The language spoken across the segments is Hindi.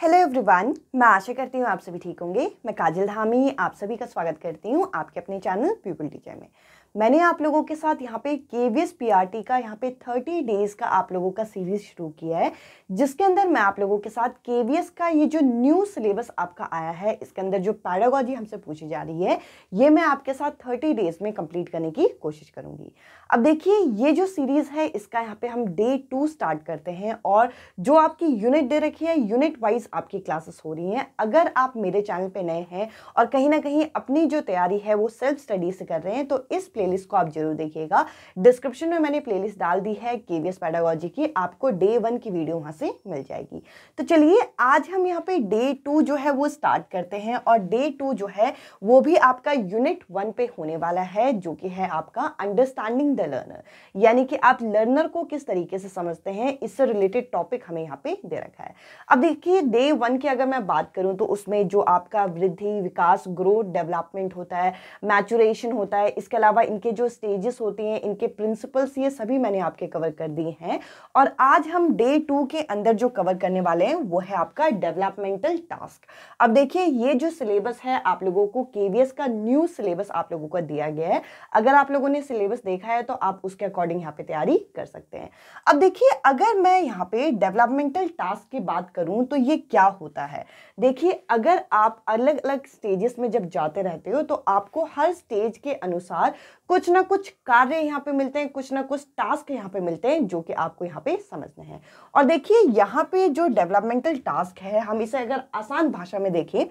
हेलो एवरीवन मैं आशा करती हूँ आप सभी ठीक होंगे मैं काजल धामी आप सभी का स्वागत करती हूँ आपके अपने चैनल पीपल टीचर में मैंने आप लोगों के साथ यहाँ पे K V S P R T का यहाँ पे थर्टी डेज़ का आप लोगों का सीरीज़ शुरू किया है जिसके अंदर मैं आप लोगों के साथ के वी एस का ये जो न्यू सिलेबस आपका आया है इसके अंदर जो पैडागॉजी हमसे पूछी जा रही है ये मैं आपके साथ थर्टी डेज़ में कंप्लीट करने की कोशिश करूँगी अब देखिए ये जो सीरीज़ है इसका यहाँ पे हम डे टू स्टार्ट करते हैं और जो आपकी यूनिट दे रखी है यूनिट वाइज आपकी क्लासेस हो रही हैं अगर आप मेरे चैनल पे नए हैं और कहीं ना कहीं अपनी जो तैयारी है वो सेल्फ स्टडी से कर रहे हैं तो इस प्लेलिस्ट को आप जरूर देखिएगा डिस्क्रिप्शन में मैंने प्ले डाल दी है के वी की आपको डे वन की वीडियो वहाँ से मिल जाएगी तो चलिए आज हम यहाँ पर डे टू जो है वो स्टार्ट करते हैं और डे टू जो है वो भी आपका यूनिट वन पे होने वाला है जो कि है आपका अंडरस्टैंडिंग द लर्नर यानी कि आप लर्नर को किस तरीके से समझते हैं इससे रिलेटेड टॉपिक हमें यहाँ पे दे रखा है अब देखिए डे वन की अगर मैं बात करूँ तो उसमें जो आपका वृद्धि विकास ग्रोथ डेवलपमेंट होता है मैचुरेशन होता है इसके अलावा इनके जो स्टेजेस होते हैं इनके प्रिंसिपल्स ये सभी मैंने आपके कवर कर दिए हैं और आज हम डे टू के अंदर जो कवर करने वाले हैं वो है आपका डेवलपमेंटल टास्क अब देखिए ये जो सिलेबस है आप लोगों को केवीएस का न्यू सिलेबस आप लोगों को दिया गया है अगर आप लोगों ने सिलेबस देखा है तो आप उसके अकॉर्डिंग यहाँ पे तैयारी कर सकते हैं अब देखिए अगर मैं यहाँ पे डेवलपमेंटल टास्क की बात करूँ तो ये क्या होता है देखिए अगर आप अलग अलग स्टेजेस में जब जाते रहते हो तो आपको हर स्टेज के अनुसार कुछ ना कुछ कार्य यहाँ पे मिलते हैं कुछ ना कुछ टास्क यहाँ पे मिलते हैं जो कि आपको यहाँ पे समझने हैं और देखिए यहाँ पे जो डेवलपमेंटल टास्क है हम इसे अगर आसान भाषा में देखें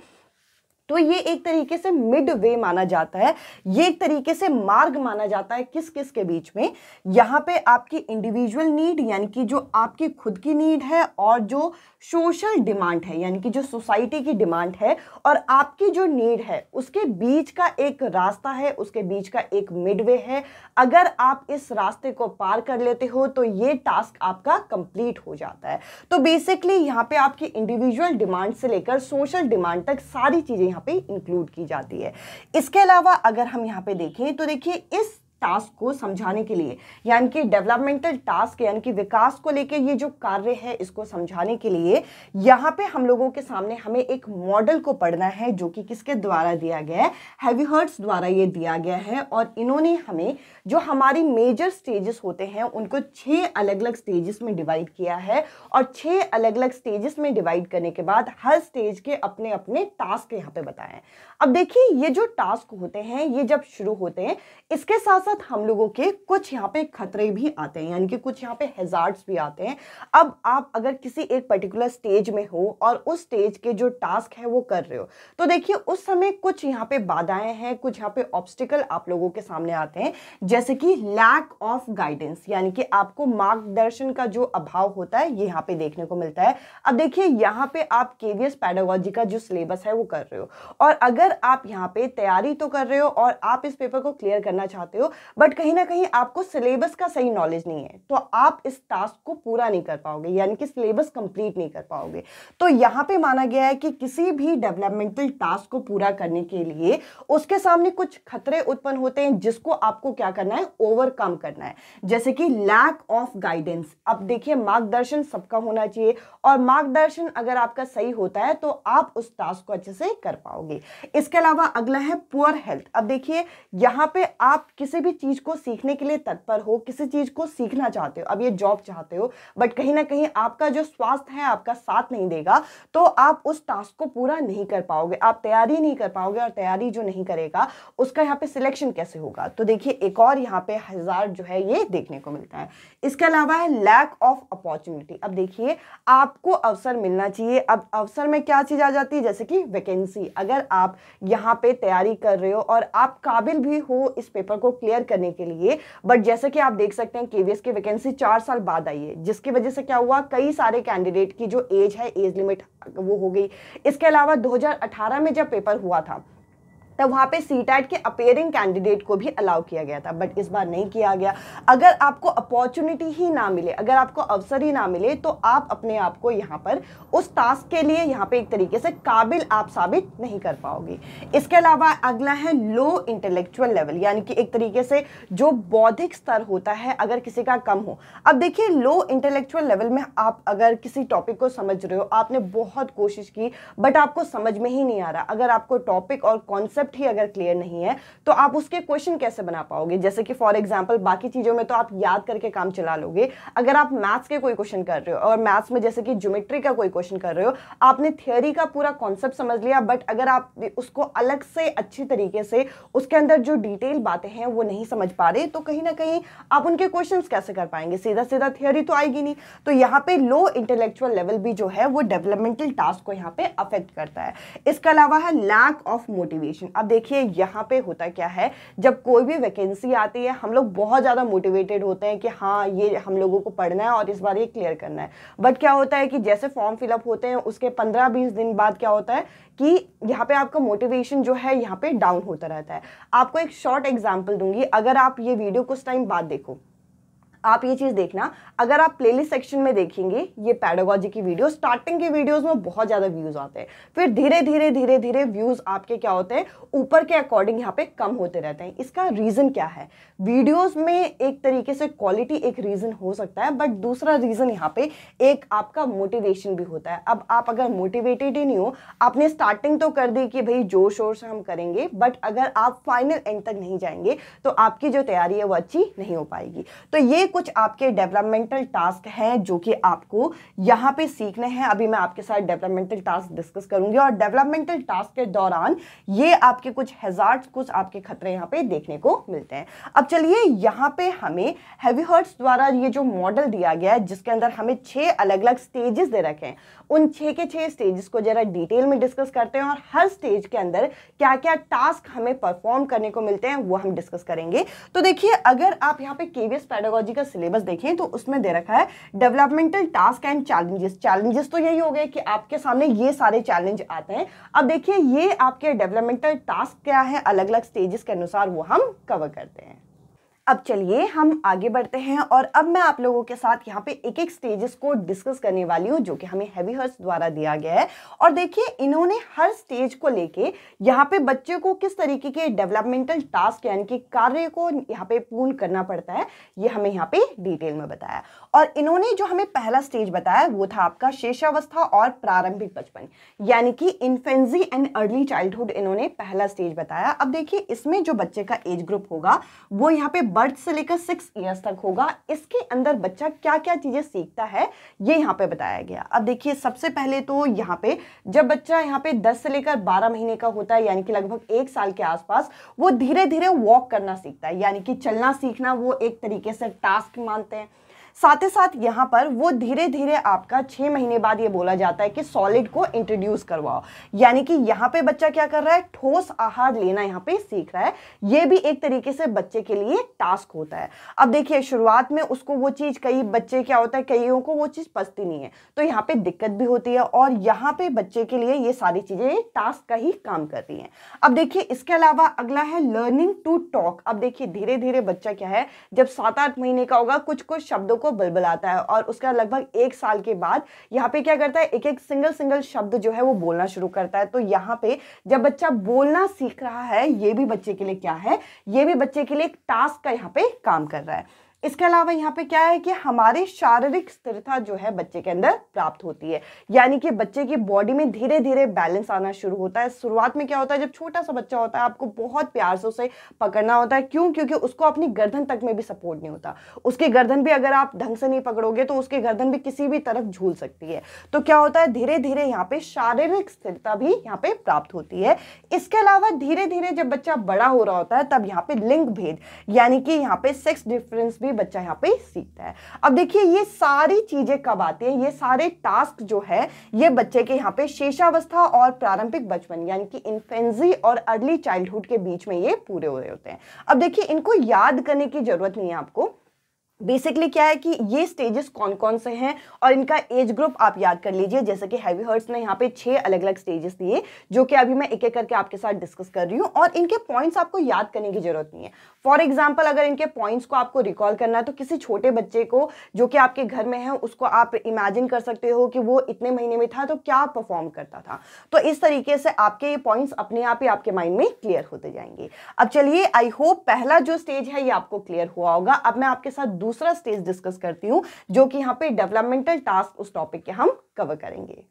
तो ये एक तरीके से मिड वे माना जाता है ये एक तरीके से मार्ग माना जाता है किस किस के बीच में यहाँ पे आपकी इंडिविजुअल नीड यानी कि जो आपकी खुद की नीड है और जो सोशल डिमांड है यानी कि जो सोसाइटी की डिमांड है और आपकी जो नीड है उसके बीच का एक रास्ता है उसके बीच का एक मिड वे है अगर आप इस रास्ते को पार कर लेते हो तो ये टास्क आपका कंप्लीट हो जाता है तो बेसिकली यहाँ पे आपकी इंडिविजुअल डिमांड से लेकर सोशल डिमांड तक सारी चीज़ें यहाँ पे इंक्लूड की जाती है इसके अलावा अगर हम यहाँ पे देखें तो देखिए इस टास्क को समझाने के लिए यानी कि डेवलपमेंटल टास्क यानी कि विकास को लेकर ये जो कार्य है इसको समझाने के लिए यहाँ पे हम लोगों के सामने हमें एक मॉडल को पढ़ना है जो कि किसके द्वारा दिया गया है हैवी हर्ट्स द्वारा ये दिया गया है और इन्होंने हमें जो हमारी मेजर स्टेजेस होते हैं उनको छः अलग अलग स्टेजेस में डिवाइड किया है और छः अलग अलग स्टेजेस में डिवाइड करने के बाद हर स्टेज के अपने अपने टास्क यहाँ पे बताएं अब देखिए ये जो टास्क होते हैं ये जब शुरू होते हैं इसके साथ साथ हम लोगों के कुछ यहाँ पे खतरे भी आते हैं यानी कि कुछ यहाँ पे हेजार्ड्स भी आते हैं अब आप अगर किसी एक पर्टिकुलर स्टेज में हो और उस स्टेज के जो टास्क है वो कर रहे हो तो देखिए उस समय कुछ यहाँ पे बाधाएं हैं कुछ यहाँ पे ऑब्स्टिकल आप लोगों के सामने आते हैं जैसे कि लैक ऑफ गाइडेंस यानी कि आपको मार्गदर्शन का जो अभाव होता है ये यहाँ पे देखने को मिलता है अब देखिए यहाँ पे आप केवीएस पैडोलॉजी का जो सिलेबस है वो कर रहे हो और अगर अगर आप यहाँ पे तैयारी तो कर रहे हो और आप इस पेपर को क्लियर करना चाहते हो बट कहीं ना कहीं आपको सिलेबस का सही नॉलेज नहीं है तो आप इस टास्क को पूरा नहीं कर पाओगे यानी कि सिलेबस कंप्लीट नहीं कर पाओगे तो यहाँ पे माना गया है कि किसी भी डेवलपमेंटल टास्क को पूरा करने के लिए उसके सामने कुछ खतरे उत्पन्न होते हैं जिसको आपको क्या करना है ओवरकम करना है जैसे कि लैक ऑफ गाइडेंस अब देखिए मार्गदर्शन सबका होना चाहिए और मार्गदर्शन अगर आपका सही होता है तो आप उस टास्क को अच्छे से कर पाओगे इसके अलावा अगला है पुअर हेल्थ अब देखिए यहाँ पे आप किसी भी चीज़ को सीखने के लिए तत्पर हो किसी चीज़ को सीखना चाहते हो अब ये जॉब चाहते हो बट कहीं ना कहीं आपका जो स्वास्थ्य है आपका साथ नहीं देगा तो आप उस टास्क को पूरा नहीं कर पाओगे आप तैयारी नहीं कर पाओगे और तैयारी जो नहीं करेगा उसका यहाँ पे सिलेक्शन कैसे होगा तो देखिए एक और यहाँ पे हजार जो है ये देखने को मिलता है इसके अलावा है लैक ऑफ अपॉर्चुनिटी अब देखिए आपको अवसर मिलना चाहिए अब अवसर में क्या चीज़ आ जाती है जैसे कि वैकेंसी अगर आप यहाँ पे तैयारी कर रहे हो और आप काबिल भी हो इस पेपर को क्लियर करने के लिए बट जैसे कि आप देख सकते हैं केवीएस की वैकेंसी चार साल बाद आई है जिसकी वजह से क्या हुआ कई सारे कैंडिडेट की जो एज है एज लिमिट वो हो गई इसके अलावा 2018 में जब पेपर हुआ था तब वहाँ पे सी के अपेयरिंग कैंडिडेट को भी अलाउ किया गया था बट इस बार नहीं किया गया अगर आपको अपॉर्चुनिटी ही ना मिले अगर आपको अवसर ही ना मिले तो आप अपने आप को यहाँ पर उस टास्क के लिए यहाँ पे एक तरीके से काबिल आप साबित नहीं कर पाओगे इसके अलावा अगला है लो इंटेलेक्चुअल लेवल यानी कि एक तरीके से जो बौद्धिक स्तर होता है अगर किसी का कम हो अब देखिए लो इंटेलेक्चुअल लेवल में आप अगर किसी टॉपिक को समझ रहे हो आपने बहुत कोशिश की बट आपको समझ में ही नहीं आ रहा अगर आपको टॉपिक और कॉन्सेप्ट मतलब कॉन्सेप्ट ही अगर क्लियर नहीं है तो आप उसके क्वेश्चन कैसे बना पाओगे जैसे कि फॉर एग्जाम्पल बाकी चीज़ों में तो आप याद करके काम चला लोगे अगर आप मैथ्स के कोई क्वेश्चन कर रहे हो और मैथ्स में जैसे कि ज्योमेट्री का कोई क्वेश्चन कर रहे हो आपने थियोरी का पूरा कॉन्सेप्ट समझ लिया बट अगर आप उसको अलग से अच्छी तरीके से उसके अंदर जो डिटेल बातें हैं वो नहीं समझ पा रहे तो कहीं ना कहीं आप उनके क्वेश्चन कैसे कर पाएंगे सीधा सीधा थियोरी तो आएगी नहीं तो यहाँ पे लो इंटेलेक्चुअल लेवल भी जो है वो डेवलपमेंटल टास्क को यहाँ पे अफेक्ट करता है इसके अलावा है लैक ऑफ मोटिवेशन अब देखिए यहाँ पे होता क्या है जब कोई भी वैकेंसी आती है हम लोग बहुत ज़्यादा मोटिवेटेड होते हैं कि हाँ ये हम लोगों को पढ़ना है और इस बार ये क्लियर करना है बट क्या होता है कि जैसे फॉर्म फिलअप होते हैं उसके पंद्रह बीस दिन बाद क्या होता है कि यहाँ पे आपका मोटिवेशन जो है यहाँ पे डाउन होता रहता है आपको एक शॉर्ट एग्जाम्पल दूंगी अगर आप ये वीडियो कुछ टाइम बाद देखो आप ये चीज़ देखना अगर आप प्लेलिस्ट सेक्शन में देखेंगे ये पैडोगॉजी की वीडियो स्टार्टिंग की वीडियोस में बहुत ज़्यादा व्यूज़ आते हैं फिर धीरे धीरे धीरे धीरे व्यूज़ आपके क्या होते हैं ऊपर के अकॉर्डिंग यहाँ पे कम होते रहते हैं इसका रीज़न क्या है वीडियोज़ में एक तरीके से क्वालिटी एक रीज़न हो सकता है बट दूसरा रीज़न यहाँ पे एक आपका मोटिवेशन भी होता है अब आप अगर मोटिवेटेड ही नहीं हो आपने स्टार्टिंग तो कर दी कि भाई जोर शोर से हम करेंगे बट अगर आप फाइनल एंड तक नहीं जाएंगे तो आपकी जो तैयारी है वो अच्छी नहीं हो पाएगी तो ये कुछ आपके डेवलपमेंटल टास्क हैं जो कि आपको यहाँ पे सीखने हैं अभी मैं आपके साथ डेवलपमेंटल टास्क डिस्कस करूंगी और डेवलपमेंटल टास्क के दौरान ये आपके कुछ हजार कुछ आपके खतरे यहाँ पे देखने को मिलते हैं अब चलिए यहाँ पे हमें हैवी हर्ट्स द्वारा ये जो मॉडल दिया गया है जिसके अंदर हमें छः अलग अलग स्टेजेस दे रखे हैं उन छः के छः स्टेजेस को जरा डिटेल में डिस्कस करते हैं और हर स्टेज के अंदर क्या क्या टास्क हमें परफॉर्म करने को मिलते हैं वो हम डिस्कस करेंगे तो देखिए अगर आप यहाँ पे केवीएस पैडागोजी का सिलेबस देखें तो उसमें दे रखा है developmental task and challenges challenges तो यही हो गए कि आपके सामने ये सारे चैलेंज आते हैं अब देखिए ये आपके डेवलपमेंटल टास्क क्या है अलग अलग स्टेजेस के अनुसार वो हम कवर करते हैं अब चलिए हम आगे बढ़ते हैं और अब मैं आप लोगों के साथ यहाँ पे एक एक स्टेजेस को डिस्कस करने वाली हूँ जो कि हमें हैवी हर्स द्वारा दिया गया है और देखिए इन्होंने हर स्टेज को लेके यहाँ पे बच्चे को किस तरीके के डेवलपमेंटल टास्क यानी कि कार्य को यहाँ पे पूर्ण करना पड़ता है ये हमें यहाँ पे डिटेल में बताया और इन्होंने जो हमें पहला स्टेज बताया वो था आपका शेषावस्था और प्रारंभिक बचपन यानी कि इन्फेंसी एंड अर्ली चाइल्डहुड इन्होंने पहला स्टेज बताया अब देखिए इसमें जो बच्चे का एज ग्रुप होगा वो यहाँ पे बर्थ से लेकर सिक्स ईयर्स तक होगा इसके अंदर बच्चा क्या क्या चीज़ें सीखता है ये यहाँ पे बताया गया अब देखिए सबसे पहले तो यहाँ पे जब बच्चा यहाँ पे दस से लेकर बारह महीने का होता है यानी कि लगभग एक साल के आसपास वो धीरे धीरे वॉक करना सीखता है यानी कि चलना सीखना वो एक तरीके से टास्क मानते हैं साथ ही साथ यहाँ पर वो धीरे धीरे आपका छः महीने बाद ये बोला जाता है कि सॉलिड को इंट्रोड्यूस करवाओ यानी कि यहाँ पे बच्चा क्या कर रहा है ठोस आहार लेना यहाँ पे सीख रहा है ये भी एक तरीके से बच्चे के लिए टास्क होता है अब देखिए शुरुआत में उसको वो चीज़ कई बच्चे क्या होता है कईयों को वो चीज़ पसती नहीं है तो यहाँ पर दिक्कत भी होती है और यहाँ पे बच्चे के लिए ये सारी चीज़ें टास्क का ही काम कर रही हैं अब देखिए इसके अलावा अगला है लर्निंग टू टॉक अब देखिए धीरे धीरे बच्चा क्या है जब सात आठ महीने का होगा कुछ कुछ शब्दों को को बलबलाता है और उसका लगभग एक साल के बाद यहाँ पे क्या करता है एक एक सिंगल सिंगल शब्द जो है वो बोलना शुरू करता है तो यहाँ पे जब बच्चा बोलना सीख रहा है ये भी बच्चे के लिए क्या है ये भी बच्चे के लिए एक टास्क का यहाँ पे काम कर रहा है इसके अलावा यहाँ पे क्या है कि हमारी शारीरिक स्थिरता जो है बच्चे के अंदर प्राप्त होती है यानी कि बच्चे की बॉडी में धीरे धीरे बैलेंस आना शुरू होता है शुरुआत में क्या होता है जब छोटा सा बच्चा होता है आपको बहुत प्यार से उसे पकड़ना होता है क्यों क्योंकि उसको अपनी गर्दन तक में भी सपोर्ट नहीं होता उसकी गर्दन भी अगर आप ढंग से नहीं पकड़ोगे तो उसकी गर्दन भी किसी भी तरफ झूल सकती है तो क्या होता है धीरे धीरे यहाँ पे शारीरिक स्थिरता भी यहाँ पे प्राप्त होती है इसके अलावा धीरे धीरे जब बच्चा बड़ा हो रहा होता है तब यहाँ पे लिंग भेद यानी कि यहाँ पे सेक्स डिफरेंस भी बच्चा यहाँ पे सीखता है अब देखिए ये सारी चीजें कब आती है ये सारे टास्क जो है ये बच्चे के यहाँ पे शेषावस्था और प्रारंभिक बचपन यानी कि इन्फेंजी और अर्ली चाइल्डहुड के बीच में ये पूरे हो रहे होते हैं अब देखिए इनको याद करने की जरूरत नहीं है आपको बेसिकली क्या है कि ये स्टेजेस कौन कौन से हैं और इनका एज ग्रुप आप याद कर लीजिए जैसे कि हैवी हर्ट्स ने यहाँ पे छह अलग अलग स्टेजेस दिए जो कि अभी मैं एक एक करके आपके साथ डिस्कस कर रही हूँ और इनके पॉइंट्स आपको याद करने की जरूरत नहीं है फॉर एग्जाम्पल अगर इनके पॉइंट्स को आपको रिकॉल करना है तो किसी छोटे बच्चे को जो कि आपके घर में है उसको आप इमेजिन कर सकते हो कि वो इतने महीने में था तो क्या परफॉर्म करता था तो इस तरीके से आपके ये पॉइंट्स अपने आप ही आपके माइंड में क्लियर होते जाएंगे अब चलिए आई होप पहला जो स्टेज है ये आपको क्लियर हुआ होगा अब मैं आपके साथ दूसरा स्टेज डिस्कस करती हूँ जो कि यहाँ पे डेवलपमेंटल टास्क उस टॉपिक के हम कवर करेंगे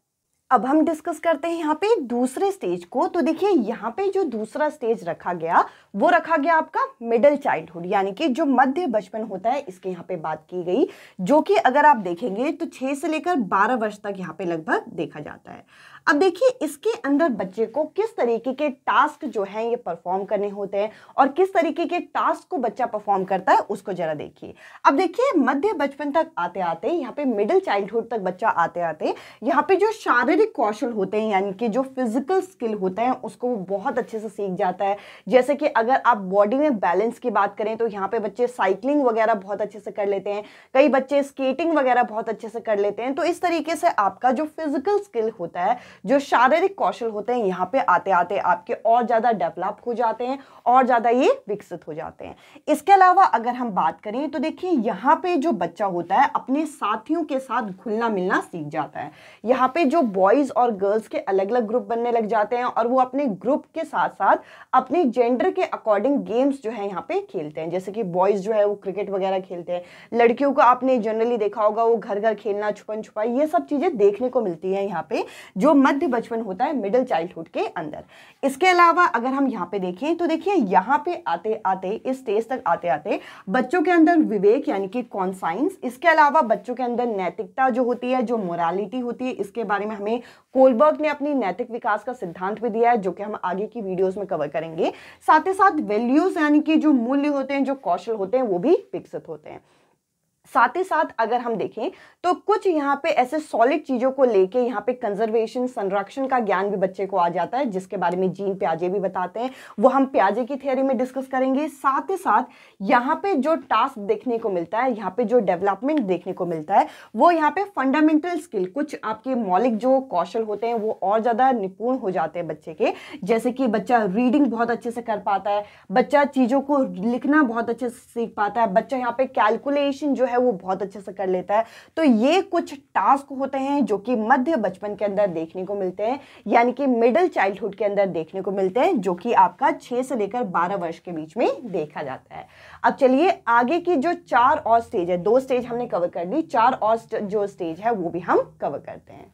अब हम डिस्कस करते हैं यहाँ पे दूसरे स्टेज को तो देखिए यहाँ पे जो दूसरा स्टेज रखा गया वो रखा गया आपका मिडिल चाइल्डहुड यानी कि जो मध्य बचपन होता है इसके यहाँ पे बात की गई जो कि अगर आप देखेंगे तो 6 से लेकर बारह वर्ष तक यहाँ पे लगभग देखा जाता है अब देखिए इसके अंदर बच्चे को किस तरीके के टास्क जो हैं ये परफॉर्म करने होते हैं और किस तरीके के टास्क को बच्चा परफॉर्म करता है उसको जरा देखिए अब देखिए मध्य बचपन तक आते आते यहाँ पे मिडिल चाइल्डहुड तक बच्चा आते आते यहाँ पे जो शारीरिक कौशल होते हैं यानी कि जो फिजिकल स्किल होते हैं उसको वो बहुत अच्छे से सीख जाता है जैसे कि अगर आप बॉडी में बैलेंस की बात करें तो यहाँ पे बच्चे साइकिलिंग वगैरह बहुत अच्छे से कर लेते हैं कई बच्चे स्केटिंग वगैरह बहुत अच्छे से कर लेते हैं तो इस तरीके से आपका जो फिजिकल स्किल होता है जो शारीरिक कौशल होते हैं यहाँ पे आते आते आपके और ज़्यादा डेवलप हो जाते हैं और ज़्यादा ये विकसित हो जाते हैं इसके अलावा अगर हम बात करें तो देखिए यहाँ पे जो बच्चा होता है अपने साथियों के साथ घुलना मिलना सीख जाता है यहाँ पे जो बॉयज़ और गर्ल्स के अलग अलग ग्रुप बनने लग जाते हैं और वो अपने ग्रुप के साथ साथ अपने जेंडर के अकॉर्डिंग गेम्स जो है यहाँ पे खेलते हैं जैसे कि बॉयज़ जो है वो क्रिकेट वगैरह खेलते हैं लड़कियों को आपने जनरली देखा होगा वो घर घर खेलना छुपन छुपाई ये सब चीज़ें देखने को मिलती हैं यहाँ पे जो मध्य बचपन होता है मिडिल चाइल्डहुड के अंदर इसके अलावा अगर हम यहाँ पे देखें तो देखिए यहाँ पे आते आते इस स्टेज तक आते आते बच्चों के अंदर विवेक यानी कि कॉन्साइंस इसके अलावा बच्चों के अंदर नैतिकता जो होती है जो मोरालिटी होती है इसके बारे में हमें कोलबर्ग ने अपनी नैतिक विकास का सिद्धांत भी दिया है जो कि हम आगे की वीडियोज में कवर करेंगे साथ ही साथ वैल्यूज यानी कि जो मूल्य होते हैं जो कौशल होते हैं वो भी विकसित होते हैं साथ ही साथ अगर हम देखें तो कुछ यहाँ पे ऐसे सॉलिड चीज़ों को लेके यहाँ पे कंजर्वेशन संरक्षण का ज्ञान भी बच्चे को आ जाता है जिसके बारे में जीन प्याजे भी बताते हैं वो हम प्याजे की थियोरी में डिस्कस करेंगे साथ ही साथ यहाँ पे जो टास्क देखने को मिलता है यहाँ पे जो डेवलपमेंट देखने को मिलता है वो यहाँ पे फंडामेंटल स्किल कुछ आपके मौलिक जो कौशल होते हैं वो और ज़्यादा निपुण हो जाते हैं बच्चे के जैसे कि बच्चा रीडिंग बहुत अच्छे से कर पाता है बच्चा चीज़ों को लिखना बहुत अच्छे से सीख पाता है बच्चा यहाँ पे कैलकुलेशन जो है है वो बहुत अच्छे से कर लेता है तो ये कुछ टास्क होते हैं जो कि मध्य बचपन के अंदर देखने को मिलते हैं यानी कि मिडिल चाइल्डहुड के अंदर देखने को मिलते हैं जो कि आपका छः से लेकर बारह वर्ष के बीच में देखा जाता है अब चलिए आगे की जो चार और स्टेज है दो स्टेज हमने कवर कर ली चार और जो स्टेज है वो भी हम कवर करते हैं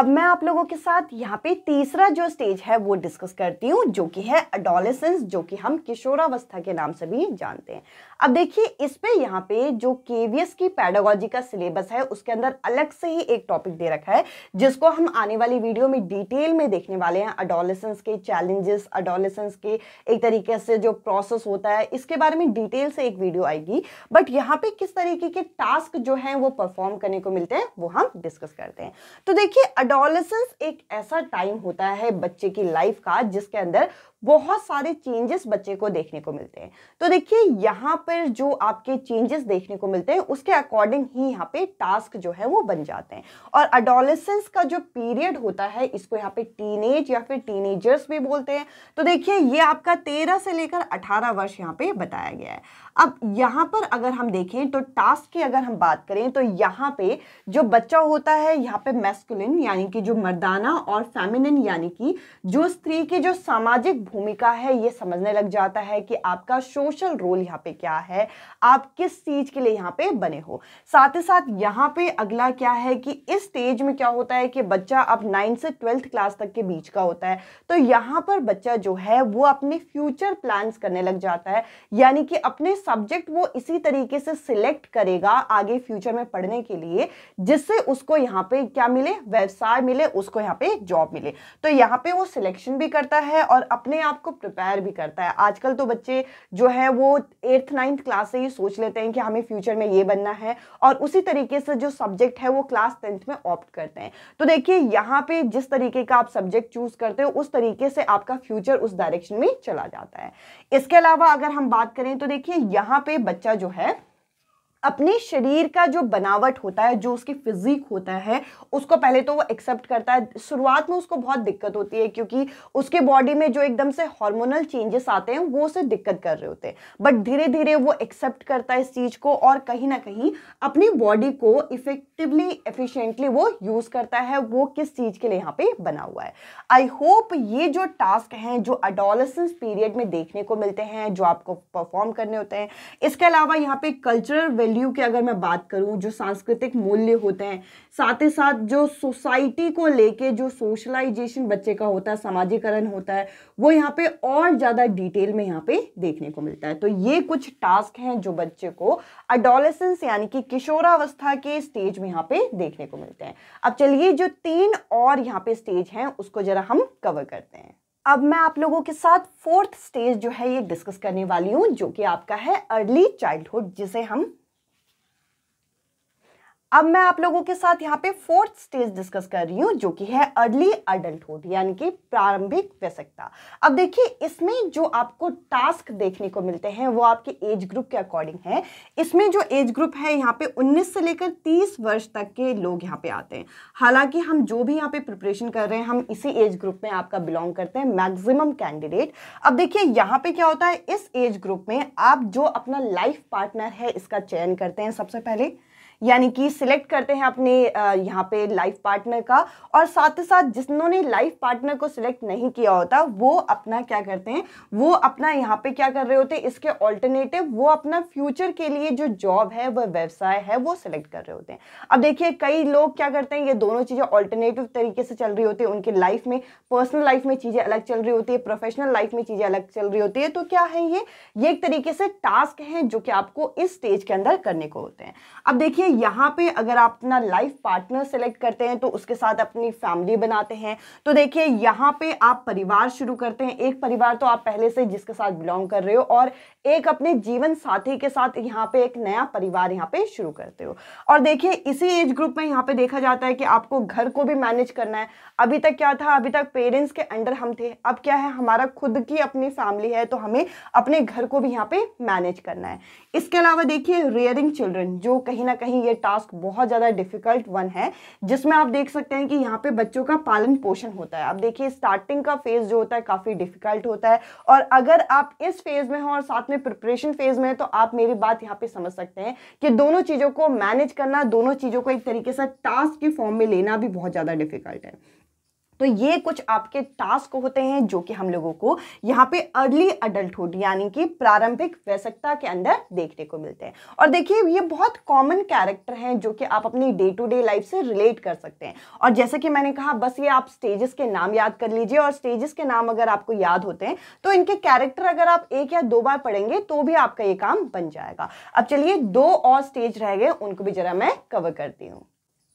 अब मैं आप लोगों के साथ यहाँ पे तीसरा जो स्टेज है वो डिस्कस करती हूँ जो कि है अडोलेसेंस जो कि हम किशोरावस्था के नाम से भी जानते हैं अब देखिए इस पे यहाँ पे जो केवीएस की पैडागोजी का सिलेबस है उसके अंदर अलग से ही एक टॉपिक दे रखा है जिसको हम आने वाली वीडियो में डिटेल में देखने वाले हैं अडोलेसेंस के चैलेंजेस अडोलेसेंस के एक तरीके से जो प्रोसेस होता है इसके बारे में डिटेल से एक वीडियो आएगी बट यहाँ पे किस तरीके के टास्क जो हैं वो परफॉर्म करने को मिलते हैं वो हम डिस्कस करते हैं तो देखिए अडोलेसेंस एक ऐसा टाइम होता है बच्चे की लाइफ का जिसके अंदर बहुत सारे चेंजेस बच्चे को देखने को मिलते हैं तो देखिए यहाँ पर जो आपके चेंजेस देखने को मिलते हैं उसके अकॉर्डिंग ही यहाँ पे टास्क जो है वो बन जाते हैं और अडोलेसेंस का जो पीरियड होता है इसको यहाँ पे टीनेज या फिर टीनेजर्स भी बोलते हैं तो देखिए ये आपका तेरह से लेकर अठारह वर्ष यहाँ पे बताया गया है अब यहाँ पर अगर हम देखें तो टास्क की अगर हम बात करें तो यहाँ पे जो बच्चा होता है यहाँ पे मेस्कुलिन यानी कि जो मर्दाना और फेमिनिन यानी कि जो स्त्री की जो सामाजिक भूमिका है ये समझने लग जाता है कि आपका सोशल रोल यहाँ पे क्या है आप किस चीज के लिए यहाँ पे बने हो साथ ही साथ यहाँ पे अगला क्या है कि इस स्टेज में क्या होता है कि बच्चा अब नाइन्थ से ट्वेल्थ क्लास तक के बीच का होता है तो यहाँ पर बच्चा जो है वो अपने फ्यूचर प्लान्स करने लग जाता है यानी कि अपने सब्जेक्ट वो इसी तरीके से सिलेक्ट करेगा आगे फ्यूचर में पढ़ने के लिए जिससे उसको यहाँ पे क्या मिले व्यवसाय मिले उसको यहाँ पे जॉब मिले तो यहाँ पे वो सिलेक्शन भी करता है और अपने आप को प्रिपेयर भी करता है आजकल तो बच्चे जो है वो एट्थ नाइन्थ क्लास से ही सोच लेते हैं कि हमें फ्यूचर में ये बनना है और उसी तरीके से जो सब्जेक्ट है वो क्लास टेंथ में ऑप्ट करते हैं तो देखिए यहाँ पे जिस तरीके का आप सब्जेक्ट चूज करते हो उस तरीके से आपका फ्यूचर उस डायरेक्शन में चला जाता है इसके अलावा अगर हम बात करें तो देखिए यहाँ पे बच्चा जो है अपने शरीर का जो बनावट होता है जो उसकी फिजिक होता है उसको पहले तो वो एक्सेप्ट करता है शुरुआत में उसको बहुत दिक्कत होती है क्योंकि उसके बॉडी में जो एकदम से हार्मोनल चेंजेस आते हैं वो उसे दिक्कत कर रहे होते हैं बट धीरे धीरे वो एक्सेप्ट करता है इस चीज़ को और कहीं ना कहीं अपनी बॉडी को इफेक्टिवली एफिशेंटली वो यूज़ करता है वो किस चीज़ के लिए यहाँ पे बना हुआ है आई होप ये जो टास्क हैं जो अडोलसेंस पीरियड में देखने को मिलते हैं जो आपको परफॉर्म करने होते हैं इसके अलावा यहाँ पे कल्चरल वैल्यू की अगर मैं बात करूं जो सांस्कृतिक मूल्य होते हैं साथ ही साथ जो सोसाइटी को लेके जो सोशलाइजेशन बच्चे का होता है समाजीकरण होता है वो यहाँ पे और ज़्यादा डिटेल में यहाँ पे देखने को मिलता है तो ये कुछ टास्क हैं जो बच्चे को अडोलेसेंस यानी कि किशोरावस्था के स्टेज में यहाँ पे देखने को मिलते हैं अब चलिए जो तीन और यहाँ पे स्टेज हैं उसको ज़रा हम कवर करते हैं अब मैं आप लोगों के साथ फोर्थ स्टेज जो है ये डिस्कस करने वाली हूँ जो कि आपका है अर्ली चाइल्डहुड जिसे हम अब मैं आप लोगों के साथ यहाँ पे फोर्थ स्टेज डिस्कस कर रही हूँ जो कि है अर्ली अडल्टहुड यानी कि प्रारंभिक व्यसकता अब देखिए इसमें जो आपको टास्क देखने को मिलते हैं वो आपके एज ग्रुप के अकॉर्डिंग है इसमें जो एज ग्रुप है यहाँ पे 19 से लेकर 30 वर्ष तक के लोग यहाँ पे आते हैं हालांकि हम जो भी यहाँ पे प्रिपरेशन कर रहे हैं हम इसी एज ग्रुप में आपका बिलोंग करते हैं मैक्सिमम कैंडिडेट अब देखिए यहाँ पे क्या होता है इस एज ग्रुप में आप जो अपना लाइफ पार्टनर है इसका चयन करते हैं सबसे पहले यानी कि सिलेक्ट करते हैं अपने यहाँ पे लाइफ पार्टनर का और साथ ही साथ जिन्होंने लाइफ पार्टनर को सिलेक्ट नहीं किया होता वो अपना क्या करते हैं वो अपना यहाँ पे क्या कर रहे होते हैं इसके ऑल्टरनेटिव वो अपना फ्यूचर के लिए जो जॉब है वह व्यवसाय है वो सिलेक्ट कर रहे होते हैं अब देखिए कई लोग क्या करते हैं ये दोनों चीज़ें ऑल्टरनेटिव तरीके से चल रही होती है उनकी लाइफ में पर्सनल लाइफ में चीज़ें अलग चल रही होती है प्रोफेशनल लाइफ में चीज़ें अलग चल रही होती है तो क्या है ये ये एक तरीके से टास्क हैं जो कि आपको इस स्टेज के अंदर करने को होते हैं अब देखिए यहाँ पे अगर आप अपना लाइफ पार्टनर सेलेक्ट करते हैं तो उसके साथ अपनी फैमिली बनाते हैं तो देखिए यहाँ पे आप परिवार शुरू करते हैं एक परिवार तो आप पहले से जिसके साथ बिलोंग कर रहे हो और एक अपने जीवन साथी के साथ यहाँ पे एक नया परिवार यहाँ पे शुरू करते हो और देखिए इसी एज ग्रुप में यहाँ पे देखा जाता है कि आपको घर को भी मैनेज करना है अभी तक क्या था अभी तक पेरेंट्स के अंडर हम थे अब क्या है हमारा खुद की अपनी फैमिली है तो हमें अपने घर को भी यहाँ पे मैनेज करना है इसके अलावा देखिए रेयरिंग चिल्ड्रन जो कहीं ना कहीं ये टास्क बहुत ज़्यादा डिफिकल्ट वन है जिसमें आप देख सकते हैं कि यहाँ पे बच्चों का पालन पोषण होता है आप देखिए स्टार्टिंग का फेज़ जो होता है काफ़ी डिफिकल्ट होता है और अगर आप इस फेज़ में हो और साथ में प्रिपरेशन फेज़ में तो आप मेरी बात यहाँ पे समझ सकते हैं कि दोनों चीज़ों को मैनेज करना दोनों चीज़ों को एक तरीके से टास्क के फॉर्म में लेना भी बहुत ज़्यादा डिफिकल्ट है तो ये कुछ आपके टास्क होते हैं जो कि हम लोगों को यहाँ पे अर्ली अडल्टहुड यानी कि प्रारंभिक वयस्कता के अंदर देखने को मिलते हैं और देखिए ये बहुत कॉमन कैरेक्टर हैं जो कि आप अपनी डे टू डे लाइफ से रिलेट कर सकते हैं और जैसे कि मैंने कहा बस ये आप स्टेजेस के नाम याद कर लीजिए और स्टेजेस के नाम अगर आपको याद होते हैं तो इनके कैरेक्टर अगर आप एक या दो बार पढ़ेंगे तो भी आपका ये काम बन जाएगा अब चलिए दो और स्टेज रह गए उनको भी जरा मैं कवर करती हूँ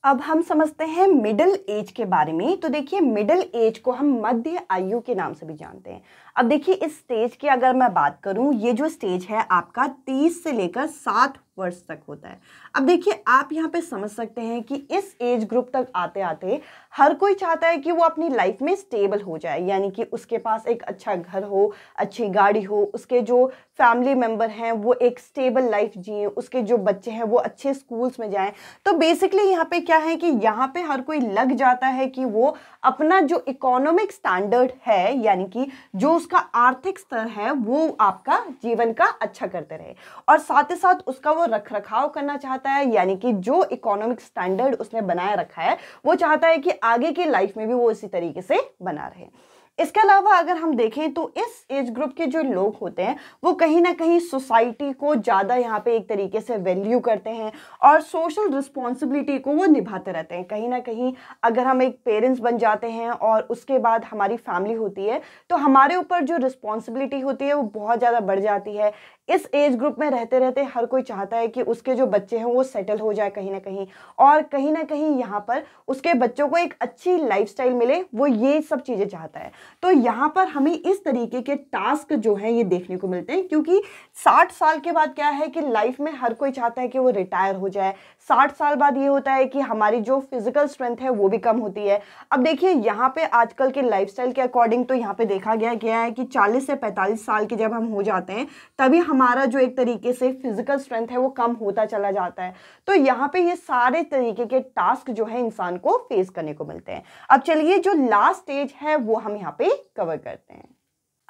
अब हम समझते हैं मिडिल एज के बारे में तो देखिए मिडिल एज को हम मध्य आयु के नाम से भी जानते हैं अब देखिए इस स्टेज की अगर मैं बात करूं ये जो स्टेज है आपका तीस से लेकर साठ वर्ष तक होता है अब देखिए आप यहाँ पे समझ सकते हैं कि इस एज ग्रुप तक आते आते हर कोई चाहता है कि वो अपनी लाइफ में स्टेबल हो जाए यानी कि उसके पास एक अच्छा घर हो अच्छी गाड़ी हो उसके जो फैमिली मेम्बर हैं वो एक स्टेबल लाइफ जिए उसके जो बच्चे हैं वो अच्छे स्कूल्स में जाएं तो बेसिकली यहाँ पे क्या है कि यहाँ पे हर कोई लग जाता है कि वो अपना जो इकोनॉमिक स्टैंडर्ड है यानी कि जो उसका आर्थिक स्तर है वो आपका जीवन का अच्छा करते रहे और साथ ही साथ उसका वो रख रखाव करना चाहता है यानी कि जो इकोनॉमिक स्टैंडर्ड उसने बनाए रखा है वो चाहता है कि आगे की लाइफ में भी वो इसी तरीके से बना रहे इसके अलावा अगर हम देखें तो इस एज ग्रुप के जो लोग होते हैं वो कहीं ना कहीं सोसाइटी को ज़्यादा यहाँ पे एक तरीके से वैल्यू करते हैं और सोशल रिस्पॉन्सिबिलिटी को वो निभाते रहते हैं कहीं ना कहीं अगर हम एक पेरेंट्स बन जाते हैं और उसके बाद हमारी फैमिली होती है तो हमारे ऊपर जो रिस्पॉन्सिबिलिटी होती है वो बहुत ज़्यादा बढ़ जाती है इस एज ग्रुप में रहते रहते हर कोई चाहता है कि उसके जो बच्चे हैं वो सेटल हो जाए कहीं ना कहीं और कहीं ना कहीं यहाँ पर उसके बच्चों को एक अच्छी लाइफस्टाइल मिले वो ये सब चीज़ें चाहता है तो यहाँ पर हमें इस तरीके के टास्क जो हैं ये देखने को मिलते हैं क्योंकि साठ साल के बाद क्या है कि लाइफ में हर कोई चाहता है कि वो रिटायर हो जाए साठ साल बाद ये होता है कि हमारी जो फिजिकल स्ट्रेंथ है वो भी कम होती है अब देखिए यहाँ पे आजकल के लाइफस्टाइल के अकॉर्डिंग तो यहाँ पे देखा गया गया है कि 40 से 45 साल के जब हम हो जाते हैं तभी हमारा जो एक तरीके से फिजिकल स्ट्रेंथ है वो कम होता चला जाता है तो यहाँ पे ये सारे तरीके के टास्क जो है इंसान को फेस करने को मिलते हैं अब चलिए जो लास्ट स्टेज है वो हम यहाँ पे कवर करते हैं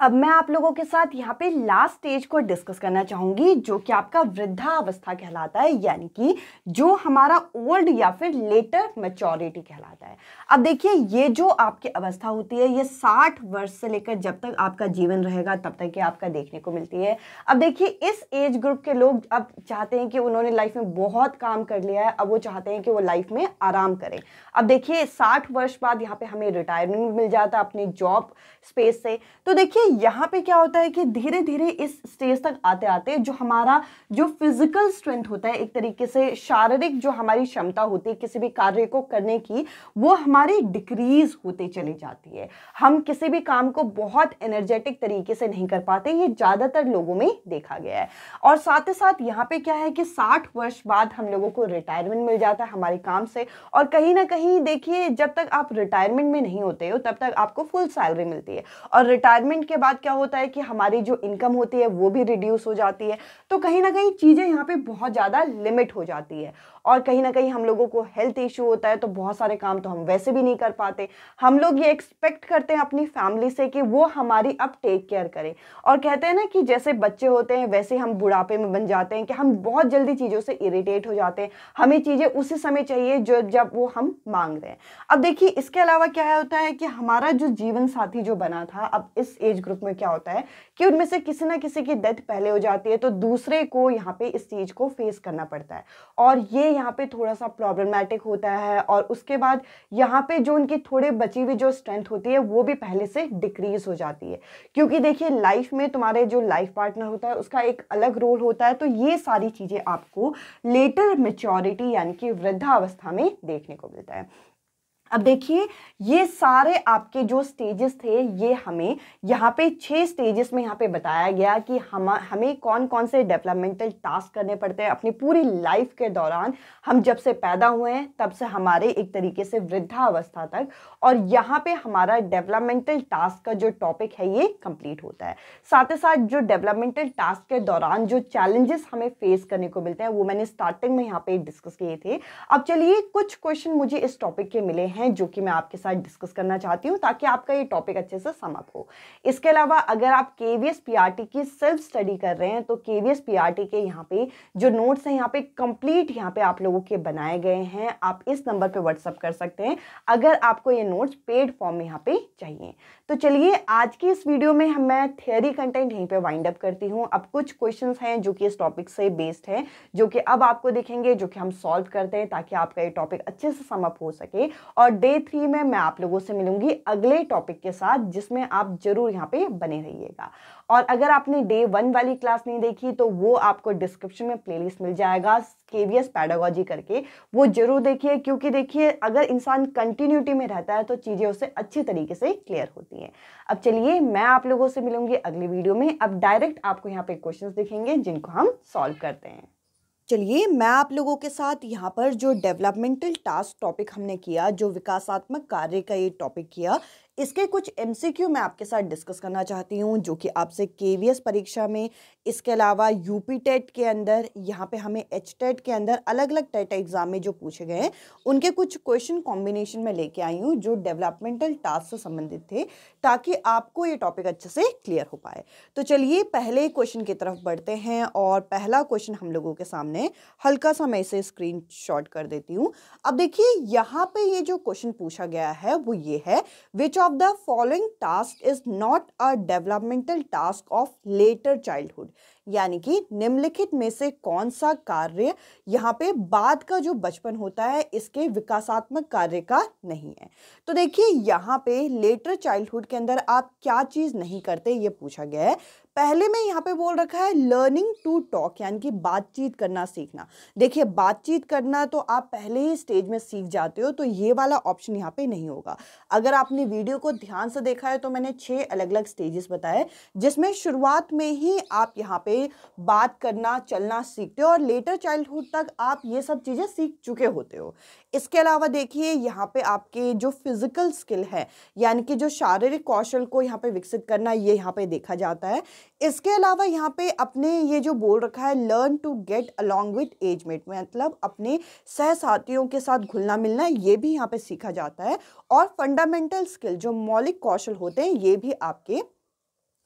अब मैं आप लोगों के साथ यहाँ पे लास्ट स्टेज को डिस्कस करना चाहूँगी जो कि आपका वृद्धावस्था कहलाता है यानी कि जो हमारा ओल्ड या फिर लेटर मेचोरिटी कहलाता है अब देखिए ये जो आपकी अवस्था होती है ये 60 वर्ष से लेकर जब तक आपका जीवन रहेगा तब तक ये आपका देखने को मिलती है अब देखिए इस एज ग्रुप के लोग अब चाहते हैं कि उन्होंने लाइफ में बहुत काम कर लिया है अब वो चाहते हैं कि वो लाइफ में आराम करें अब देखिए साठ वर्ष बाद यहाँ पर हमें रिटायरमेंट मिल जाता है अपनी जॉब स्पेस से तो देखिए यहाँ पे क्या होता है कि धीरे धीरे इस स्टेज तक आते आते जो हमारा जो फिजिकल स्ट्रेंथ होता है एक तरीके से शारीरिक जो हमारी क्षमता होती है किसी भी कार्य को करने की वो हमारी डिक्रीज होते चली जाती है हम किसी भी काम को बहुत एनर्जेटिक तरीके से नहीं कर पाते ये ज़्यादातर लोगों में देखा गया है और साथ ही साथ यहाँ पे क्या है कि साठ वर्ष बाद हम लोगों को रिटायरमेंट मिल जाता है हमारे काम से और कहीं ना कहीं देखिए जब तक आप रिटायरमेंट में नहीं होते हो तब तक आपको फुल सैलरी मिलती है और रिटायरमेंट के बाद क्या होता है कि हमारी जो इनकम होती है वो भी रिड्यूस हो जाती है तो कहीं ना कहीं चीज़ें यहाँ पे बहुत ज़्यादा लिमिट हो जाती है और कहीं ना कहीं हम लोगों को हेल्थ इश्यू होता है तो बहुत सारे काम तो हम वैसे भी नहीं कर पाते हम लोग ये एक्सपेक्ट करते हैं अपनी फैमिली से कि वो हमारी अब टेक केयर करें और कहते हैं ना कि जैसे बच्चे होते हैं वैसे हम बुढ़ापे में बन जाते हैं कि हम बहुत जल्दी चीज़ों से इरीटेट हो जाते हैं हमें चीज़ें उसी समय चाहिए जो जब वो हम मांग रहे हैं अब देखिए इसके अलावा क्या होता है कि हमारा जो जीवन साथी जो बना था अब इस एज ग्रुप में क्या होता है कि उनमें से किसी ना किसी की डेथ पहले हो जाती है तो दूसरे को यहाँ पे इस चीज़ को फेस करना पड़ता है और ये यहाँ पे थोड़ा सा प्रॉब्लमैटिक होता है और उसके बाद यहाँ पे जो उनकी थोड़े बची हुई जो स्ट्रेंथ होती है वो भी पहले से डिक्रीज हो जाती है क्योंकि देखिए लाइफ में तुम्हारे जो लाइफ पार्टनर होता है उसका एक अलग रोल होता है तो ये सारी चीज़ें आपको लेटर मेच्योरिटी यानी कि वृद्धावस्था में देखने को मिलता है अब देखिए ये सारे आपके जो स्टेजेस थे ये हमें यहाँ पे छः स्टेजेस में यहाँ पे बताया गया कि हम हमें कौन कौन से डेवलपमेंटल टास्क करने पड़ते हैं अपनी पूरी लाइफ के दौरान हम जब से पैदा हुए हैं तब से हमारे एक तरीके से वृद्धावस्था तक और यहाँ पे हमारा डेवलपमेंटल टास्क का जो टॉपिक है ये कंप्लीट होता है साथ ही साथ जो डेवलपमेंटल टास्क के दौरान जो चैलेंजेस हमें फेस करने को मिलते हैं वो मैंने स्टार्टिंग में यहाँ पे डिस्कस किए थे अब चलिए कुछ क्वेश्चन मुझे इस टॉपिक के मिले हैं हैं जो कि मैं आपके साथ डिस्कस करना चाहती हूँ ताकि आपका ये टॉपिक अच्छे से समझ हो इसके अलावा अगर आप के वी की सेल्फ स्टडी कर रहे हैं तो के वी के यहाँ पे जो नोट्स हैं यहाँ पे कंप्लीट यहाँ पे आप लोगों के बनाए गए हैं आप इस नंबर पर व्हाट्सअप कर सकते हैं अगर आपको ये नोट्स पेड फॉर्म में यहाँ पे चाहिए तो चलिए आज की इस वीडियो में हम मैं थियोरी कंटेंट यहीं पे वाइंड अप करती हूँ अब कुछ क्वेश्चन हैं जो कि इस टॉपिक से बेस्ड हैं जो कि अब आपको देखेंगे जो कि हम सॉल्व करते हैं ताकि आपका ये टॉपिक अच्छे से समअप हो सके और और डे थ्री में मैं आप लोगों से मिलूंगी अगले टॉपिक के साथ जिसमें आप जरूर यहाँ पे बने रहिएगा और अगर आपने डे वन वाली क्लास नहीं देखी तो वो आपको डिस्क्रिप्शन में प्लेलिस्ट मिल जाएगा केवीएस पैडागोजी करके वो जरूर देखिए क्योंकि देखिए अगर इंसान कंटिन्यूटी में रहता है तो चीज़ें उसे अच्छी तरीके से क्लियर होती हैं अब चलिए मैं आप लोगों से मिलूंगी अगली वीडियो में अब डायरेक्ट आपको यहाँ पे क्वेश्चंस दिखेंगे जिनको हम सॉल्व करते हैं चलिए मैं आप लोगों के साथ यहाँ पर जो डेवलपमेंटल टास्क टॉपिक हमने किया जो विकासात्मक कार्य का ये टॉपिक किया इसके कुछ एमसीक्यू मैं आपके साथ डिस्कस करना चाहती हूँ जो कि आपसे केवीएस परीक्षा में इसके अलावा यूपी टेट e के अंदर यहाँ पे हमें एच टेट e के अंदर अलग अलग टेट एग्ज़ाम में जो पूछे गए हैं उनके कुछ क्वेश्चन कॉम्बिनेशन में लेके आई हूँ जो डेवलपमेंटल टास्क से संबंधित थे ताकि आपको ये टॉपिक अच्छे से क्लियर हो पाए तो चलिए पहले क्वेश्चन की तरफ बढ़ते हैं और पहला क्वेश्चन हम लोगों के सामने हल्का सा मैं इसे स्क्रीन कर देती हूँ अब देखिए यहाँ पर ये जो क्वेश्चन पूछा गया है वो ये है विच of the following task is not a developmental task of later childhood यानी कि निम्नलिखित में से कौन सा कार्य यहाँ पे बाद का जो बचपन होता है इसके विकासात्मक कार्य का नहीं है तो देखिए यहाँ पे लेटर चाइल्डहुड के अंदर आप क्या चीज़ नहीं करते ये पूछा गया है पहले में यहाँ पे बोल रखा है लर्निंग टू टॉक यानी कि बातचीत करना सीखना देखिए बातचीत करना तो आप पहले ही स्टेज में सीख जाते हो तो ये वाला ऑप्शन यहाँ पे नहीं होगा अगर आपने वीडियो को ध्यान से देखा है तो मैंने छः अलग अलग स्टेजेस बताए जिसमें शुरुआत में ही आप यहाँ पे बात करना चलना सीखते हो और लेटर चाइल्डहुड तक आप ये सब चीज़ें सीख चुके होते हो इसके अलावा देखिए यहाँ पे आपके जो फिज़िकल स्किल है यानी कि जो शारीरिक कौशल को यहाँ पे विकसित करना ये यहाँ पे देखा जाता है इसके अलावा यहाँ पे अपने ये जो बोल रखा है learn to get along with age mate मतलब अपने सह साथियों के साथ घुलना मिलना ये भी यहाँ पे सीखा जाता है और फंडामेंटल स्किल जो मौलिक कौशल होते हैं ये भी आपके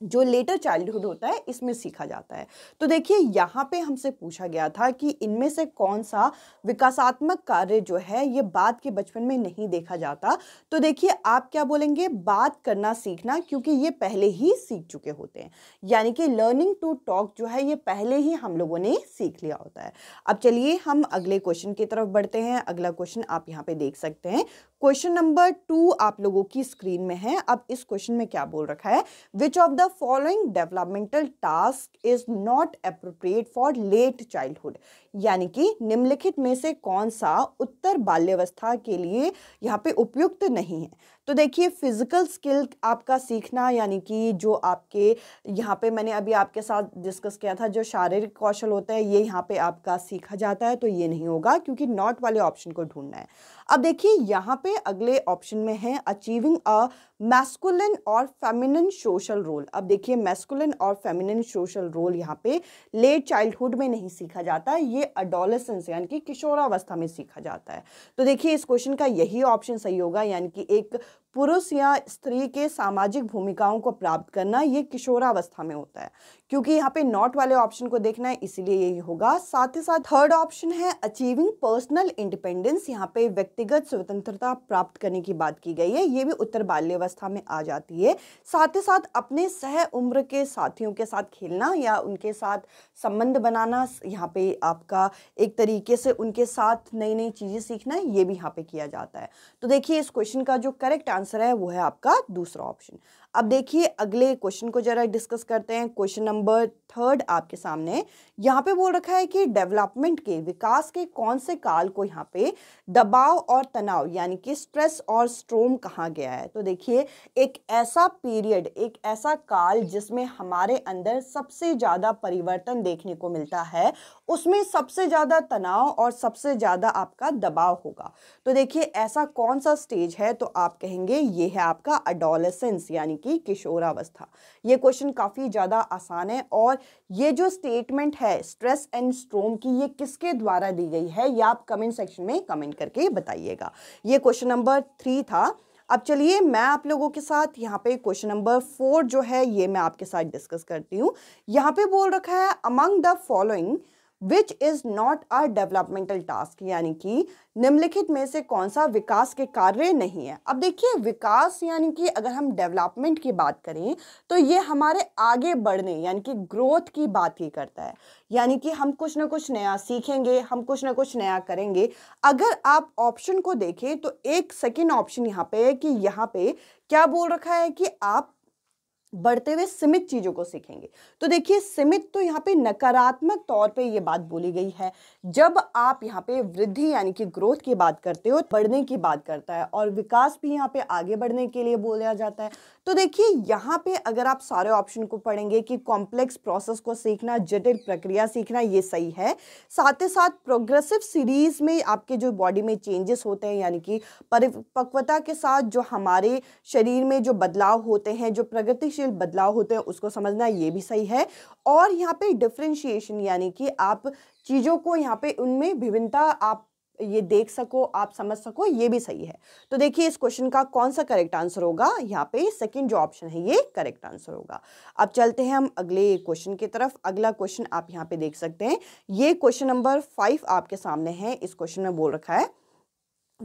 जो लेटर चाइल्डहुड होता है इसमें सीखा जाता है तो देखिए यहाँ पे हमसे पूछा गया था कि इनमें से कौन सा विकासात्मक कार्य जो है ये बात के बचपन में नहीं देखा जाता तो देखिए आप क्या बोलेंगे बात करना सीखना क्योंकि ये पहले ही सीख चुके होते हैं यानी कि लर्निंग टू टॉक जो है ये पहले ही हम लोगों ने सीख लिया होता है अब चलिए हम अगले क्वेश्चन की तरफ बढ़ते हैं अगला क्वेश्चन आप यहाँ पर देख सकते हैं क्वेश्चन नंबर टू आप लोगों की स्क्रीन में है अब इस क्वेश्चन में क्या बोल रखा है which of the following developmental task is not appropriate for late childhood यानी कि निम्नलिखित में से कौन सा उत्तर बाल्यावस्था के लिए यहाँ पे उपयुक्त नहीं है तो देखिए फ़िज़िकल स्किल आपका सीखना यानी कि जो आपके यहाँ पे मैंने अभी आपके साथ डिस्कस किया था जो शारीरिक कौशल होता है ये यहाँ पे आपका सीखा जाता है तो ये नहीं होगा क्योंकि नॉट वाले ऑप्शन को ढूंढना है अब देखिए यहाँ पे अगले ऑप्शन में है अचीविंग अ मैस्कुलिन और फेमिनिन सोशल रोल अब देखिए मैस्कुलिन और फेमिनिन सोशल रोल यहाँ पे लेट चाइल्डहुड में नहीं सीखा जाता ये अडोलसेंस यानी कि किशोरावस्था में सीखा जाता है तो देखिए इस क्वेश्चन का यही ऑप्शन सही होगा यानी कि एक पुरुष या स्त्री के सामाजिक भूमिकाओं को प्राप्त करना ये किशोरावस्था में होता है क्योंकि यहाँ पे नॉट वाले ऑप्शन को देखना है इसीलिए यही होगा साथ ही साथ थर्ड ऑप्शन है अचीविंग पर्सनल इंडिपेंडेंस यहाँ पे व्यक्तिगत स्वतंत्रता प्राप्त करने की बात की गई है ये भी उत्तर बाल्यावस्था में आ जाती है साथ ही साथ अपने सह उम्र के साथियों के साथ खेलना या उनके साथ संबंध बनाना यहाँ पे आपका एक तरीके से उनके साथ नई नई चीज़ें सीखना ये भी यहाँ पे किया जाता है तो देखिए इस क्वेश्चन का जो करेक्ट आंसर है वो है आपका दूसरा ऑप्शन अब देखिए अगले क्वेश्चन को जरा डिस्कस करते हैं क्वेश्चन नंबर थर्ड आपके सामने यहाँ पे बोल रखा है कि डेवलपमेंट के विकास के कौन से काल को यहाँ पे दबाव और तनाव यानी कि स्ट्रेस और स्ट्रोम कहा गया है तो देखिए एक ऐसा पीरियड एक ऐसा काल जिसमें हमारे अंदर सबसे ज़्यादा परिवर्तन देखने को मिलता है उसमें सबसे ज़्यादा तनाव और सबसे ज़्यादा आपका दबाव होगा तो देखिए ऐसा कौन सा स्टेज है तो आप कहेंगे ये है आपका अडोलसेंस यानी की किशोरावस्था ये क्वेश्चन काफ़ी ज़्यादा आसान है और ये जो स्टेटमेंट है स्ट्रेस एंड स्ट्रोम की ये किसके द्वारा दी गई है या आप कमेंट सेक्शन में कमेंट करके बताइएगा ये क्वेश्चन नंबर थ्री था अब चलिए मैं आप लोगों के साथ यहाँ पे क्वेश्चन नंबर फोर जो है ये मैं आपके साथ डिस्कस करती हूँ यहाँ पे बोल रखा है among the following which is not a developmental task यानी कि निम्नलिखित में से कौन सा विकास के कार्य नहीं है अब देखिए विकास यानी कि अगर हम डेवलपमेंट की बात करें तो ये हमारे आगे बढ़ने यानी कि ग्रोथ की बात ही करता है यानी कि हम कुछ ना कुछ नया सीखेंगे हम कुछ ना कुछ नया करेंगे अगर आप ऑप्शन को देखें तो एक सेकेंड ऑप्शन यहाँ पे है कि यहाँ पे क्या बोल रखा है कि आप बढ़ते हुए सीमित चीज़ों को सीखेंगे तो देखिए सीमित तो यहाँ पे नकारात्मक तौर पे ये बात बोली गई है जब आप यहाँ पे वृद्धि यानी कि ग्रोथ की बात करते हो बढ़ने की बात करता है और विकास भी यहाँ पे आगे बढ़ने के लिए बोला जाता है तो देखिए यहाँ पे अगर आप सारे ऑप्शन को पढ़ेंगे कि कॉम्प्लेक्स प्रोसेस को सीखना जटिल प्रक्रिया सीखना ये सही है साथ ही साथ प्रोग्रेसिव सीरीज़ में आपके जो बॉडी में चेंजेस होते हैं यानी कि परिपक्वता के साथ जो हमारे शरीर में जो बदलाव होते हैं जो प्रगतिशील डिफरेंशियल बदलाव होते हैं उसको समझना ये भी सही है और यहाँ पे डिफ्रेंशिएशन यानी कि आप चीज़ों को यहाँ पे उनमें विभिन्नता आप ये देख सको आप समझ सको ये भी सही है तो देखिए इस क्वेश्चन का कौन सा करेक्ट आंसर होगा यहाँ पे सेकंड जो ऑप्शन है ये करेक्ट आंसर होगा अब चलते हैं हम अगले क्वेश्चन की तरफ अगला क्वेश्चन आप यहाँ पे देख सकते हैं ये क्वेश्चन नंबर फाइव आपके सामने है इस क्वेश्चन में बोल रखा है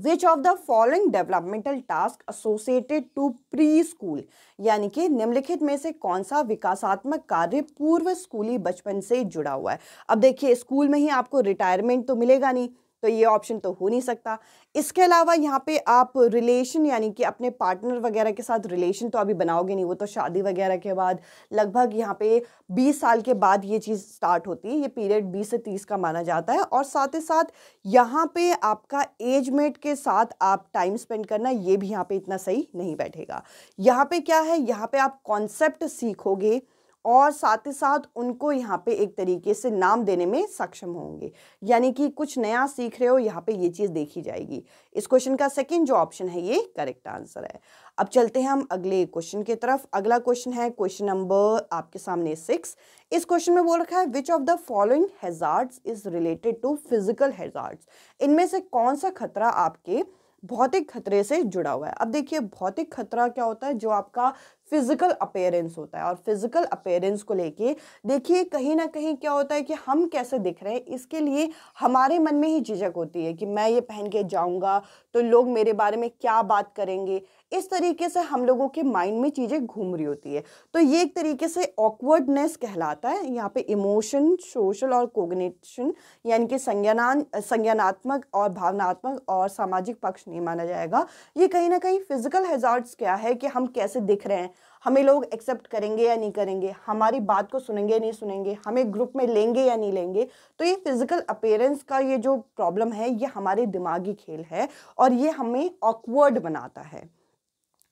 which of the following developmental task associated to preschool यानी कि निम्नलिखित में से कौन सा विकासात्मक कार्य पूर्व स्कूली बचपन से जुड़ा हुआ है अब देखिए स्कूल में ही आपको रिटायरमेंट तो मिलेगा नहीं तो ये ऑप्शन तो हो नहीं सकता इसके अलावा यहाँ पे आप रिलेशन यानी कि अपने पार्टनर वगैरह के साथ रिलेशन तो अभी बनाओगे नहीं वो तो शादी वगैरह के बाद लगभग यहाँ पे 20 साल के बाद ये चीज़ स्टार्ट होती है ये पीरियड 20 से 30 का माना जाता है और साथ ही साथ यहाँ पे आपका एज मेट के साथ आप टाइम स्पेंड करना ये भी यहाँ पर इतना सही नहीं बैठेगा यहाँ पर क्या है यहाँ पर आप कॉन्सेप्ट सीखोगे और साथ ही साथ उनको यहाँ पे एक तरीके से नाम देने में सक्षम होंगे यानी कि कुछ नया सीख रहे हो यहाँ पे ये चीज़ देखी जाएगी इस क्वेश्चन का सेकंड जो ऑप्शन है ये करेक्ट आंसर है अब चलते हैं हम अगले क्वेश्चन की तरफ अगला क्वेश्चन है क्वेश्चन नंबर आपके सामने सिक्स इस क्वेश्चन में बोल रखा है which of the following hazards is related to physical hazards इनमें से कौन सा खतरा आपके भौतिक खतरे से जुड़ा हुआ है अब देखिए भौतिक खतरा क्या होता है जो आपका फिज़िकल अपेयरेंस होता है और फिज़िकल अपेयरेंस को लेके देखिए कहीं ना कहीं क्या होता है कि हम कैसे दिख रहे हैं इसके लिए हमारे मन में ही झिझक होती है कि मैं ये पहन के जाऊँगा तो लोग मेरे बारे में क्या बात करेंगे इस तरीके से हम लोगों के माइंड में चीज़ें घूम रही होती है तो ये एक तरीके से ऑकवर्डनेस कहलाता है यहाँ पे इमोशन सोशल और कोग्निशन यानी कि संज्ञान संज्ञानात्मक और भावनात्मक और सामाजिक पक्ष नहीं माना जाएगा ये कहीं ना कहीं फिजिकल हेजार्ड्स क्या है कि हम कैसे दिख रहे हैं हमें लोग एक्सेप्ट करेंगे या नहीं करेंगे हमारी बात को सुनेंगे या नहीं सुनेंगे हमें ग्रुप में लेंगे या नहीं लेंगे तो ये फिज़िकल अपेयरेंस का ये जो प्रॉब्लम है ये हमारे दिमागी खेल है और ये हमें ऑकवर्ड बनाता है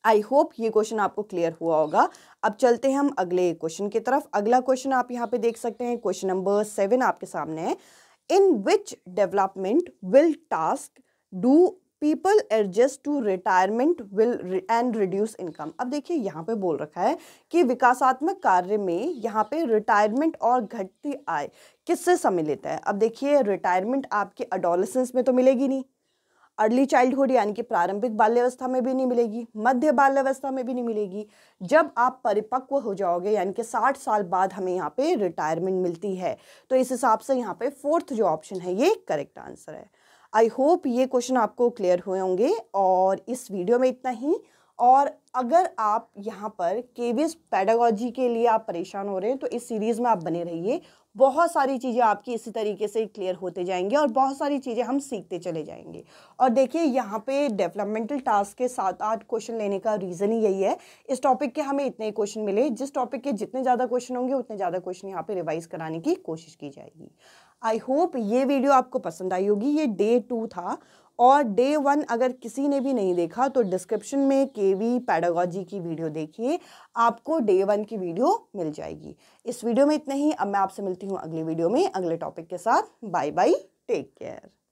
आई होप ये क्वेश्चन आपको क्लियर हुआ होगा अब चलते हैं हम अगले क्वेश्चन की तरफ अगला क्वेश्चन आप यहाँ पे देख सकते हैं क्वेश्चन नंबर सेवन आपके सामने है in which development will task do people adjust to retirement will and reduce income अब देखिए यहाँ पे बोल रखा है कि विकासात्मक कार्य में यहाँ पे रिटायरमेंट और घटती आय किससे सम्मिलित है अब देखिए रिटायरमेंट आपके अडोलसेंस में तो मिलेगी नहीं अर्ली चाइल्डहुड यानी कि प्रारंभिक बाल्यावस्था में भी नहीं मिलेगी मध्य बाल्यावस्था में भी नहीं मिलेगी जब आप परिपक्व हो जाओगे यानी कि 60 साल बाद हमें यहाँ पे रिटायरमेंट मिलती है तो इस हिसाब से यहाँ पे फोर्थ जो ऑप्शन है ये करेक्ट आंसर है आई होप ये क्वेश्चन आपको क्लियर हुए होंगे और इस वीडियो में इतना ही और अगर आप यहाँ पर केवीएस पैडागोजी के लिए आप परेशान हो रहे हैं तो इस सीरीज़ में आप बने रहिए बहुत सारी चीज़ें आपकी इसी तरीके से क्लियर होते जाएंगे और बहुत सारी चीज़ें हम सीखते चले जाएंगे और देखिए यहाँ पे डेवलपमेंटल टास्क के सात आठ क्वेश्चन लेने का रीज़न ही यही है इस टॉपिक के हमें इतने क्वेश्चन मिले जिस टॉपिक के जितने ज़्यादा क्वेश्चन होंगे उतने ज़्यादा क्वेश्चन यहाँ पर रिवाइज़ कराने की कोशिश की जाएगी आई होप ये वीडियो आपको पसंद आई होगी ये डे टू था और डे वन अगर किसी ने भी नहीं देखा तो डिस्क्रिप्शन में के वी पैडोगॉजी की वीडियो देखिए आपको डे वन की वीडियो मिल जाएगी इस वीडियो में इतना ही अब मैं आपसे मिलती हूँ अगली वीडियो में अगले टॉपिक के साथ बाय बाय टेक केयर